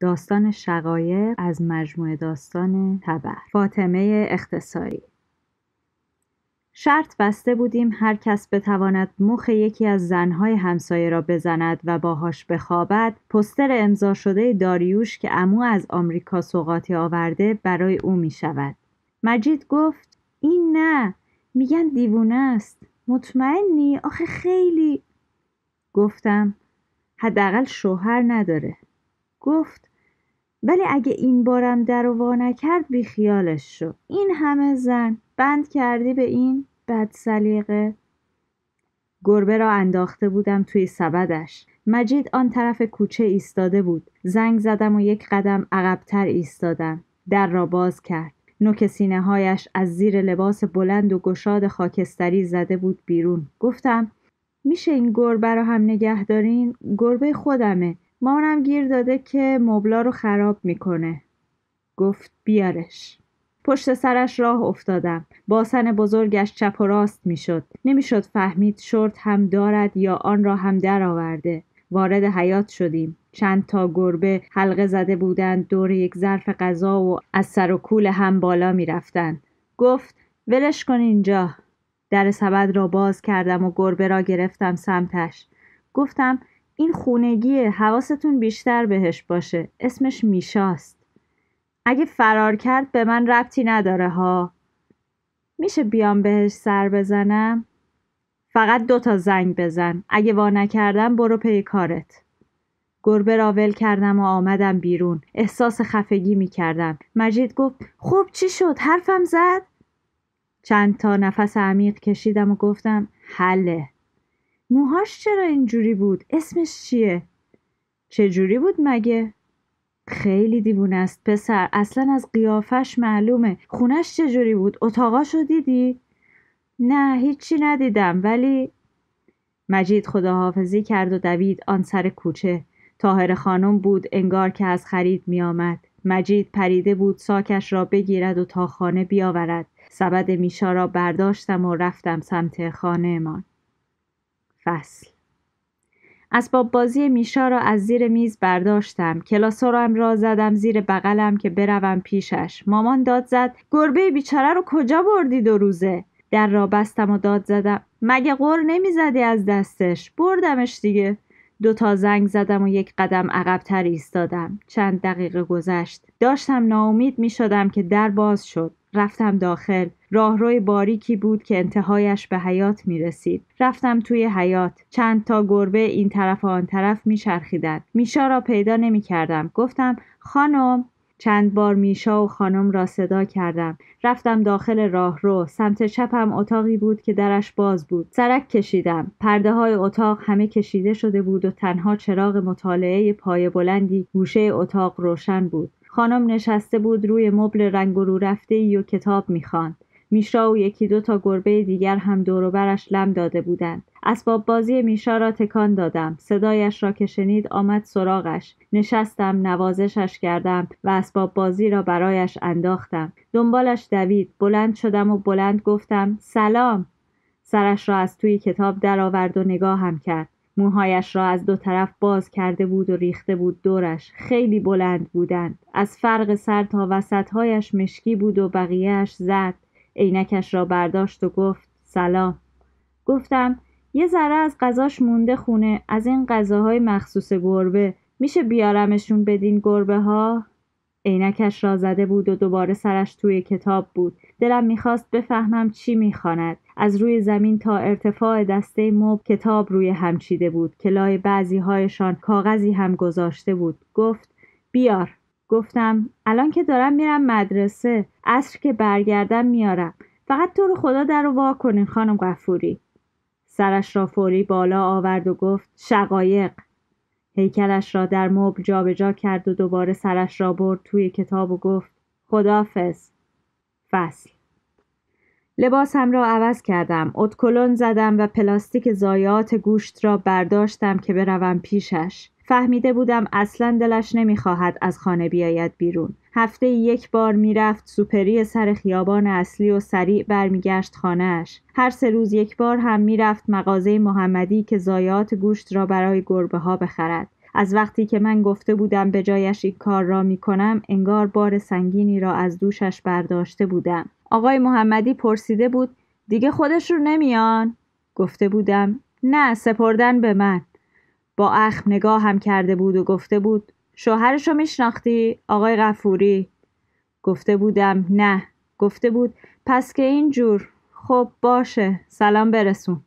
داستان شقایق از مجموعه داستان تبر فاطمه اختصاری شرط بسته بودیم هر کس بتواند مخ یکی از زنهای همسایه را بزند و باهاش بخوابد پستر امضا شده داریوش که امو از آمریکا سوقاتی آورده برای او می شود مجید گفت این نه میگن دیوونه است مطمئنی آخه خیلی گفتم حداقل شوهر نداره گفت ولی اگه این بارم در و وا نکرد بیخیالش شو این همه زن بند کردی به این بد سلیقه گربه را انداخته بودم توی سبدش مجید آن طرف کوچه ایستاده بود زنگ زدم و یک قدم عقبتر ایستادم در را باز کرد نوک سینه هایش از زیر لباس بلند و گشاد خاکستری زده بود بیرون گفتم میشه این گربه را هم نگه دارین؟ گربه خودمه مامانم گیر داده که مبلا رو خراب میکنه گفت بیارش پشت سرش راه افتادم باسن بزرگش چپ و راست میشد نمیشد فهمید شرط هم دارد یا آن را هم درآورده وارد حیات شدیم چند تا گربه حلقه زده بودند دور یک ظرف غذا و از سر و کول هم بالا میرفتند گفت ولش کن اینجا در سبد را باز کردم و گربه را گرفتم سمتش گفتم این خونگیه حواستون بیشتر بهش باشه اسمش میشاست اگه فرار کرد به من ربطی نداره ها میشه بیام بهش سر بزنم فقط دوتا زنگ بزن اگه وا نکردم برو پی کارت گربه را کردم و آمدم بیرون احساس خفگی میکردم مجید گفت خوب چی شد حرفم زد چند تا نفس عمیق کشیدم و گفتم حله موهاش چرا اینجوری بود؟ اسمش چیه؟ چجوری بود مگه؟ خیلی دیوونه است پسر اصلا از قیافش معلومه خونش چجوری بود؟ اتاقاشو دیدی؟ نه هیچی ندیدم ولی مجید خداحافظی کرد و دوید آن سر کوچه تاهر خانم بود انگار که از خرید می آمد. مجید پریده بود ساکش را بگیرد و تا خانه بیاورد سبد میشا را برداشتم و رفتم سمت خانه خانهمان فصل اسباب بازی میشا را از زیر میز برداشتم کلاسورم را زدم زیر بغلم که بروم پیشش مامان داد زد گربه بیچاره رو کجا بردی دو روزه در را بستم و داد زدم مگه نمی نمیزدی از دستش بردمش دیگه دو تا زنگ زدم و یک قدم عقبتر ایستادم چند دقیقه گذشت داشتم ناامید می شدم که در باز شد رفتم داخل راهروی باریکی بود که انتهایش به حیات می رسید. رفتم توی حیات چند تا گربه این طرف و آن طرف می شرخیدن. میشا را پیدا نمی کردم گفتم خانم چند بار میشا و خانم را صدا کردم رفتم داخل راهرو سمت چپم اتاقی بود که درش باز بود سرک کشیدم پرده های اتاق همه کشیده شده بود و تنها چراغ مطالعه پای بلندی گوشه اتاق روشن بود خانم نشسته بود روی مبل رنگ رو رفته ای و کتاب میخواند میشا و یکی دو تا گربه دیگر هم برش لم داده بودند اسباب بازی میشا را تکان دادم صدایش را که شنید آمد سراغش نشستم نوازشش کردم و اسباب بازی را برایش انداختم دنبالش دوید بلند شدم و بلند گفتم سلام سرش را از توی کتاب درآورد و نگاهم کرد موهایش را از دو طرف باز کرده بود و ریخته بود دورش خیلی بلند بودند از فرق سر تا وسطهایش مشکی بود و بقیهش زد. عینکش را برداشت و گفت سلام گفتم یه ذره از غذاش مونده خونه از این غذاهای مخصوص گربه میشه بیارمشون بدین گربه ها؟ عینکش را زده بود و دوباره سرش توی کتاب بود دلم میخواست بفهمم چی میخواند از روی زمین تا ارتفاع دسته مب کتاب روی هم چیده بود که لای بعضی هایشان کاغذی هم گذاشته بود گفت بیار گفتم الان که دارم میرم مدرسه عصر که برگردم میارم فقط تو رو خدا در رو وا کنین خانم قفوری سرش را فوری بالا آورد و گفت شقایق هیکلش را در مبل جابجا کرد و دوباره سرش را برد توی کتاب و گفت خدافز فصل لباسم را عوض کردم اتکلون زدم و پلاستیک زایات گوشت را برداشتم که بروم پیشش فهمیده بودم اصلا دلش نمیخواهد از خانه بیاید بیرون هفته یک بار میرفت سوپری سر خیابان اصلی و سریع برمیگشت خانهاش هر سه روز یک بار هم میرفت مغازه محمدی که زایات گوشت را برای گربه ها بخرد از وقتی که من گفته بودم به جایش این کار را می کنم انگار بار سنگینی را از دوشش برداشته بودم آقای محمدی پرسیده بود دیگه خودش رو نمیان؟ گفته بودم نه سپردن به من با اخم نگاه هم کرده بود و گفته بود شوهرش رو میشناختی آقای غفوری گفته بودم نه گفته بود پس که اینجور خب باشه سلام برسون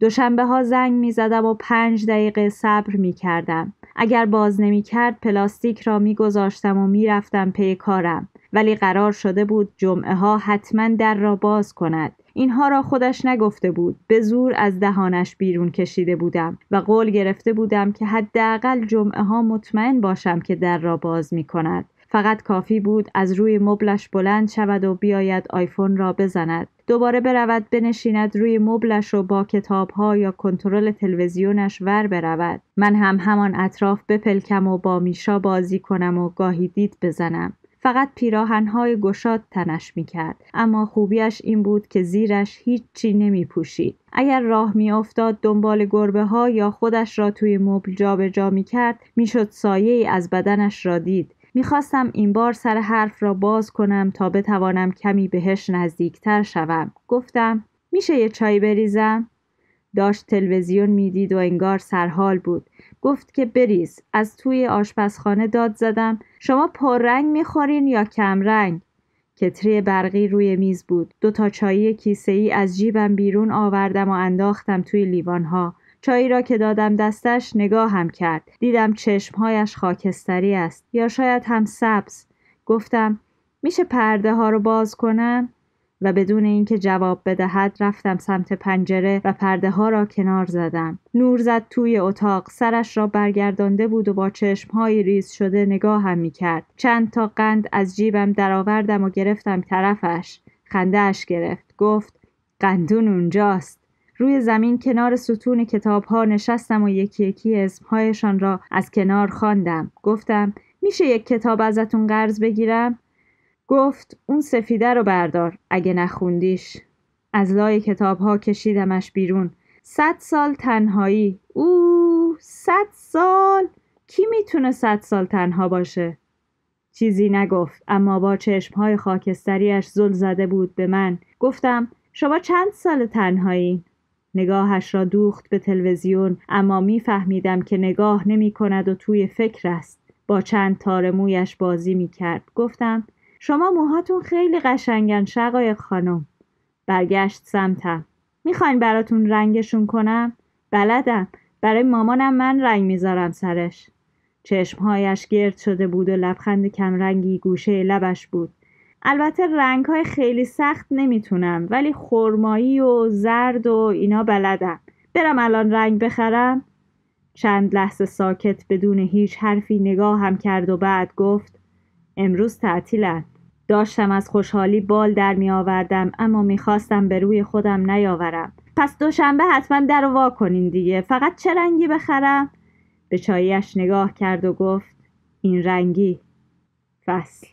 دوشنبه ها زنگ می زدم و پنج دقیقه صبر می کردم. اگر باز نمی کرد پلاستیک را می گذاشتم و می رفتم پی کارم. ولی قرار شده بود جمعه ها حتما در را باز کند اینها را خودش نگفته بود به زور از دهانش بیرون کشیده بودم و قول گرفته بودم که حداقل جمعه ها مطمئن باشم که در را باز می کند فقط کافی بود از روی مبلش بلند شود و بیاید آیفون را بزند دوباره برود بنشیند روی مبلش و با کتاب ها یا کنترل تلویزیونش ور برود من هم همان اطراف بپلکم و با میشا بازی کنم و گاهی دید بزنم فقط پیراهنهای گشاد تنش میکرد اما خوبیش این بود که زیرش هیچی نمی پوشید. اگر راه میافتاد دنبال گربه ها یا خودش را توی مبل جابجا میکرد میشد سایه ای از بدنش را دید میخواستم این بار سر حرف را باز کنم تا بتوانم کمی بهش نزدیکتر شوم گفتم میشه یه چای بریزم داشت تلویزیون میدید و انگار سرحال بود گفت که بریز از توی آشپزخانه داد زدم شما پررنگ میخورین یا کمرنگ کتری برقی روی میز بود دو تا چایی کیسه ای از جیبم بیرون آوردم و انداختم توی لیوانها چایی را که دادم دستش نگاه هم کرد دیدم چشمهایش خاکستری است یا شاید هم سبز گفتم میشه پرده ها رو باز کنم و بدون اینکه جواب بدهد رفتم سمت پنجره و پرده ها را کنار زدم نور زد توی اتاق سرش را برگردانده بود و با چشم های ریز شده نگاهم میکرد چند تا قند از جیبم درآوردم و گرفتم طرفش اش گرفت گفت قندون اونجاست روی زمین کنار ستون کتاب ها نشستم و یکی یکی هایشان را از کنار خواندم گفتم میشه یک کتاب ازتون قرض بگیرم گفت اون سفیده رو بردار اگه نخوندیش از لای کتاب ها کشیدمش بیرون صد سال تنهایی او صد سال کی میتونه صد سال تنها باشه چیزی نگفت اما با های خاکستریش زل زده بود به من گفتم شما چند سال تنهایی نگاهش را دوخت به تلویزیون اما میفهمیدم که نگاه نمی کند و توی فکر است با چند تار مویش بازی می کرد گفتم شما موهاتون خیلی قشنگن شقایق خانم برگشت سمتم میخواین براتون رنگشون کنم بلدم برای مامانم من رنگ میذارم سرش چشمهایش گرد شده بود و لبخند کمرنگی گوشه لبش بود البته رنگ های خیلی سخت نمیتونم ولی خرمایی و زرد و اینا بلدم برم الان رنگ بخرم چند لحظه ساکت بدون هیچ حرفی نگاه هم کرد و بعد گفت امروز تعطیلن داشتم از خوشحالی بال در می آوردم اما خواستم به روی خودم نیاورم پس دوشنبه حتما در وا کنین دیگه فقط چه رنگی بخرم؟ به چاییش نگاه کرد و گفت این رنگی فصل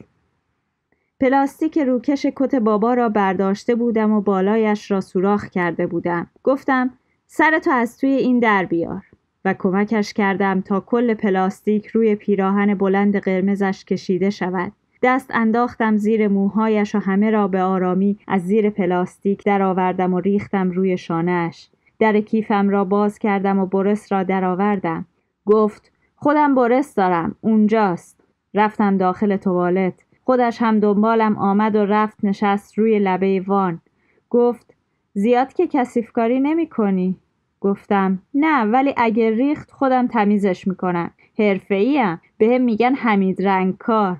پلاستیک روکش کت بابا را برداشته بودم و بالایش را سوراخ کرده بودم گفتم سرتو از توی این در بیار و کمکش کردم تا کل پلاستیک روی پیراهن بلند قرمزش کشیده شود دست انداختم زیر موهایش و همه را به آرامی از زیر پلاستیک درآوردم و ریختم روی شانهش در کیفم را باز کردم و برس را درآوردم گفت خودم برس دارم اونجاست رفتم داخل توالت خودش هم دنبالم آمد و رفت نشست روی لبه وان گفت زیاد که کسیفکاری نمی کنی. گفتم نه ولی اگه ریخت خودم تمیزش میکنم حرفه ایم به هم میگن حمید رنگ کار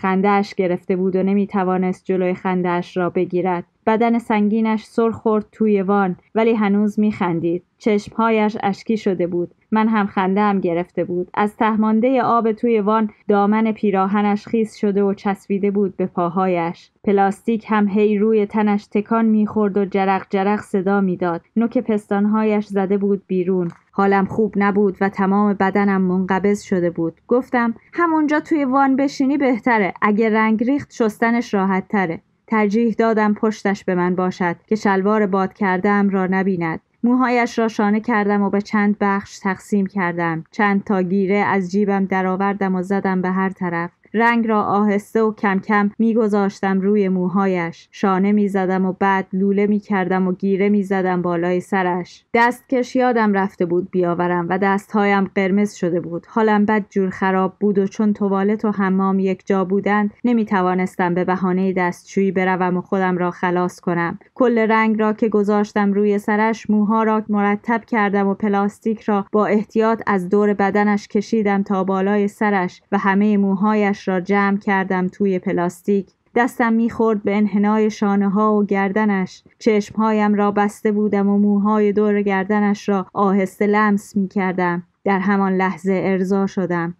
خندهاش گرفته بود و نمی توانست جلوی خندهاش را بگیرد. بدن سنگینش سر خورد توی وان ولی هنوز می خندید. چشمهایش اشکی شده بود. من هم خنده هم گرفته بود. از تهمانده آب توی وان دامن پیراهنش خیس شده و چسبیده بود به پاهایش. پلاستیک هم هی روی تنش تکان می خورد و جرق جرق صدا میداد. نوک پستانهایش زده بود بیرون. حالم خوب نبود و تمام بدنم منقبض شده بود گفتم همونجا توی وان بشینی بهتره اگه رنگ ریخت شستنش راحت تره ترجیح دادم پشتش به من باشد که شلوار باد کردم را نبیند موهایش را شانه کردم و به چند بخش تقسیم کردم چند تا گیره از جیبم درآوردم و زدم به هر طرف رنگ را آهسته و کم کم میگذاشتم روی موهایش شانه زدم و بعد لوله کردم و گیره زدم بالای سرش دستکش یادم رفته بود بیاورم و دستهایم قرمز شده بود حالم بد جور خراب بود و چون توالت و حمام یک جا بودند توانستم به بهانه دستشویی بروم و خودم را خلاص کنم کل رنگ را که گذاشتم روی سرش موها را مرتب کردم و پلاستیک را با احتیاط از دور بدنش کشیدم تا بالای سرش و همه موهایش را جمع کردم توی پلاستیک دستم میخورد به انحنای شانه ها و گردنش چشمهایم را بسته بودم و موهای دور گردنش را آهسته لمس میکردم در همان لحظه ارضا شدم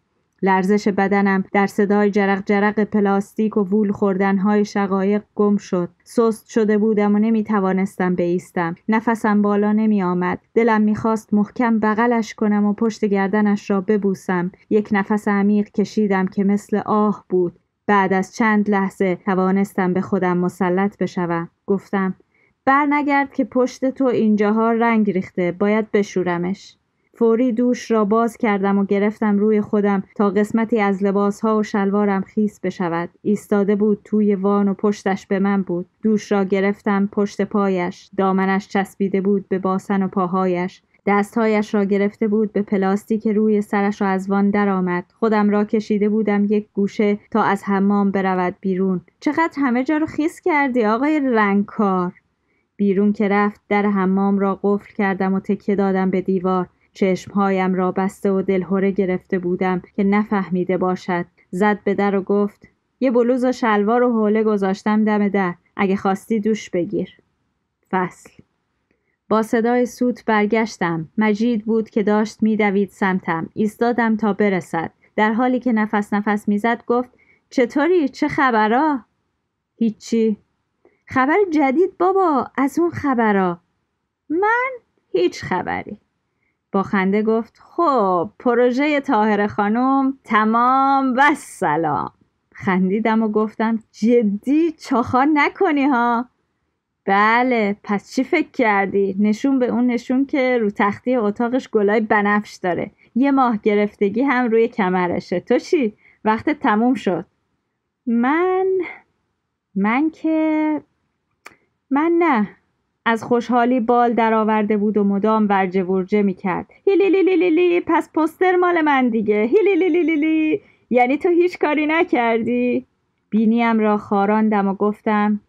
لرزش بدنم در صدای جرق جرق پلاستیک و وول خوردنهای شقایق گم شد سست شده بودم و نمی توانستم بیستم نفسم بالا نمی آمد دلم خواست محکم بغلش کنم و پشت گردنش را ببوسم یک نفس عمیق کشیدم که مثل آه بود بعد از چند لحظه توانستم به خودم مسلط بشوم گفتم بر نگرد که پشت تو اینجاها رنگ ریخته باید بشورمش فوری دوش را باز کردم و گرفتم روی خودم تا قسمتی از لباسها و شلوارم خیس بشود ایستاده بود توی وان و پشتش به من بود دوش را گرفتم پشت پایش دامنش چسبیده بود به باسن و پاهایش دستهایش را گرفته بود به پلاستیک روی سرش و از وان درآمد خودم را کشیده بودم یک گوشه تا از حمام برود بیرون چقدر همه جا رو خیس کردی آقای رنگکار بیرون که رفت در حمام را قفل کردم و تکیه دادم به دیوار چشمهایم را بسته و دلهوره گرفته بودم که نفهمیده باشد زد به در و گفت یه بلوز و شلوار و حوله گذاشتم دم در اگه خواستی دوش بگیر فصل با صدای سوت برگشتم مجید بود که داشت میدوید سمتم ایستادم تا برسد در حالی که نفس نفس میزد گفت چطوری چه خبرا هیچی خبر جدید بابا از اون خبرا من هیچ خبری با خنده گفت خب پروژه تاهر خانم تمام و سلام خندیدم و گفتم جدی چاخان نکنی ها بله پس چی فکر کردی نشون به اون نشون که رو تختی اتاقش گلای بنفش داره یه ماه گرفتگی هم روی کمرشه تو چی وقت تموم شد من من که من نه از خوشحالی بال درآورده بود و مدام ورجه ورجه میکرد هیلی لی لی لی پس پستر مال من دیگه هیلی لی لی لی یعنی تو هیچ کاری نکردی بینیم را خاراندم و گفتم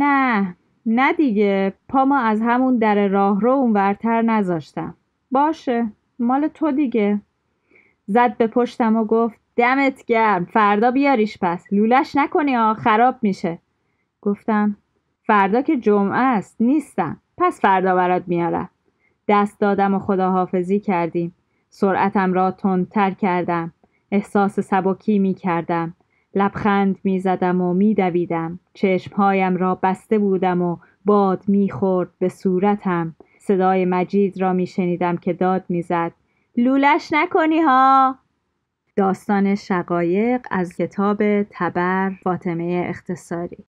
نه نه دیگه پاما از همون در راه رو اونورتر نذاشتم باشه مال تو دیگه زد به پشتم و گفت دمت گرم فردا بیاریش پس لولش نکنی آ خراب میشه گفتم فردا که جمعه است نیستم پس فردا برات میارم دست دادم و خداحافظی کردیم سرعتم را تندتر کردم احساس سبکی می کردم لبخند می زدم و می دویدم چشمهایم را بسته بودم و باد می خورد به صورتم صدای مجید را می شنیدم که داد می زد لولش نکنی ها داستان شقایق از کتاب تبر فاطمه اختصاری